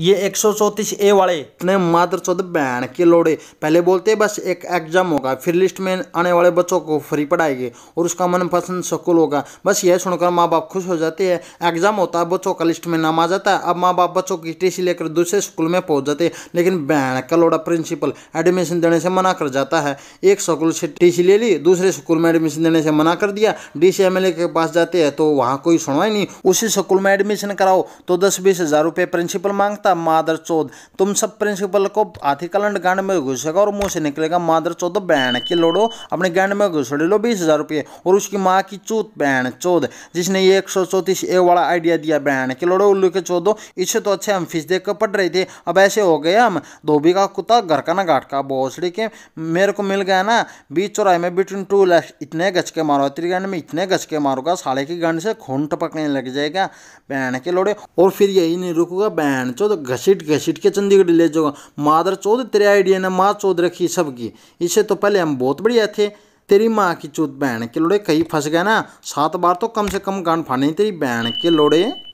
ये एक सौ चौंतीस ए वाले इतने मात्र चौदह बैन के लोड़े पहले बोलते बस एक एग्जाम होगा फिर लिस्ट में आने वाले बच्चों को फ्री पढ़ाएंगे और उसका मनपसंद स्कूल होगा बस यह सुनकर माँ बाप खुश हो जाते हैं एग्जाम होता है बच्चों का लिस्ट में नाम आ जाता है अब माँ बाप बच्चों की टी लेकर दूसरे स्कूल में पहुँच जाते हैं लेकिन बैन का लोड़ा प्रिंसिपल एडमिशन देने से मना कर जाता है एक स्कूल से टी ले ली दूसरे स्कूल में एडमिशन देने से मना कर दिया डी सी के पास जाते हैं तो वहाँ कोई सुनवाई नहीं उसी स्कूल में एडमिशन कराओ तो दस बीस हज़ार रुपये प्रिंसिपल मांगता था मादर चौध तुम सब प्रिंसिपल को हाथी कलंड गांड में घुसेगा और मुंह से निकलेगा मादर चौध बहन की लोड़ो अपने गांड में घुसड़ी लो बीस हज़ार रुपये और उसकी माँ की चूत बहन चौध जिसने ये एक सौ चौतीस ए वाला आइडिया दिया बहन की लोड़ो उल्लू के चौधो इससे तो अच्छे हम फीस देख कर पढ़ रहे थे अब ऐसे हो गए हम धोबी का कुत्ता घर का ना घाट का भोसड़ी के मेरे को मिल गया ना बीच चौराहे में बिटवीन टू लैक्स इतने गज के मारो तेरी गांड में इतने गज के मारोगा साले की गांड से खून टपकने लग जाएगा बहन के लोड़े और फिर यही नहीं रुकूगा बहन चौध घसीट घसीट के चंडीगढ़ ले जाओ मादर चौध तेरे आइडिया ने माँ चौध रखी सबकी इससे तो पहले हम बहुत बढ़िया थे तेरी माँ की चूत बहन के लोड़े कहीं फंस गए ना सात बार तो कम से कम गांड फाने तेरी बहन के लोड़े